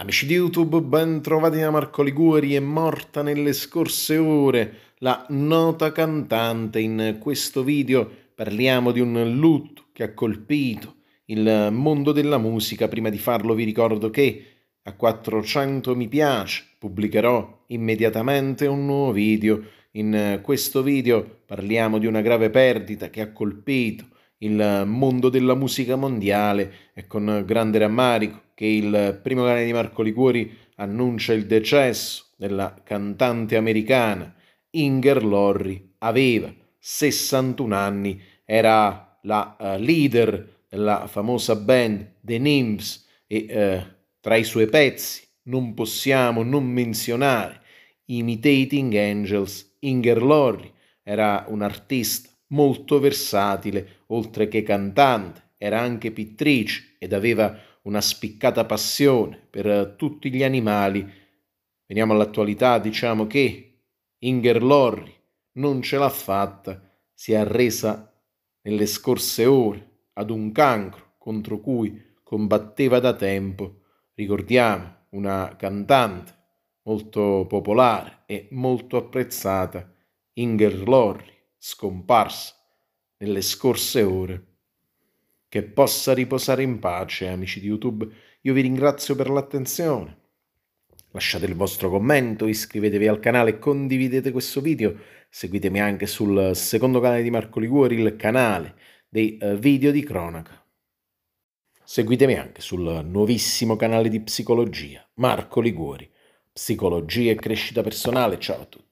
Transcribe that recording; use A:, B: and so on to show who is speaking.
A: Amici di YouTube, ben trovati da Marco Liguori. È morta nelle scorse ore la nota cantante. In questo video parliamo di un lutto che ha colpito il mondo della musica. Prima di farlo vi ricordo che a 400 mi piace pubblicherò immediatamente un nuovo video. In questo video parliamo di una grave perdita che ha colpito il mondo della musica mondiale È con grande rammarico che il primo canale di Marco Liguori annuncia il decesso della cantante americana Inger Lorry. Aveva 61 anni, era la uh, leader della famosa band The Nymphs e uh, tra i suoi pezzi non possiamo non menzionare Imitating Angels. Inger Lorry era un artista molto versatile, oltre che cantante, era anche pittrice ed aveva una spiccata passione per eh, tutti gli animali. Veniamo all'attualità, diciamo che Inger Lorry non ce l'ha fatta, si è arresa nelle scorse ore ad un cancro contro cui combatteva da tempo. Ricordiamo una cantante molto popolare e molto apprezzata, Inger Lorry scomparsa nelle scorse ore. Che possa riposare in pace, amici di YouTube. Io vi ringrazio per l'attenzione. Lasciate il vostro commento, iscrivetevi al canale, e condividete questo video, seguitemi anche sul secondo canale di Marco Liguori, il canale dei eh, video di cronaca. Seguitemi anche sul nuovissimo canale di psicologia, Marco Liguori, Psicologia e crescita personale. Ciao a tutti.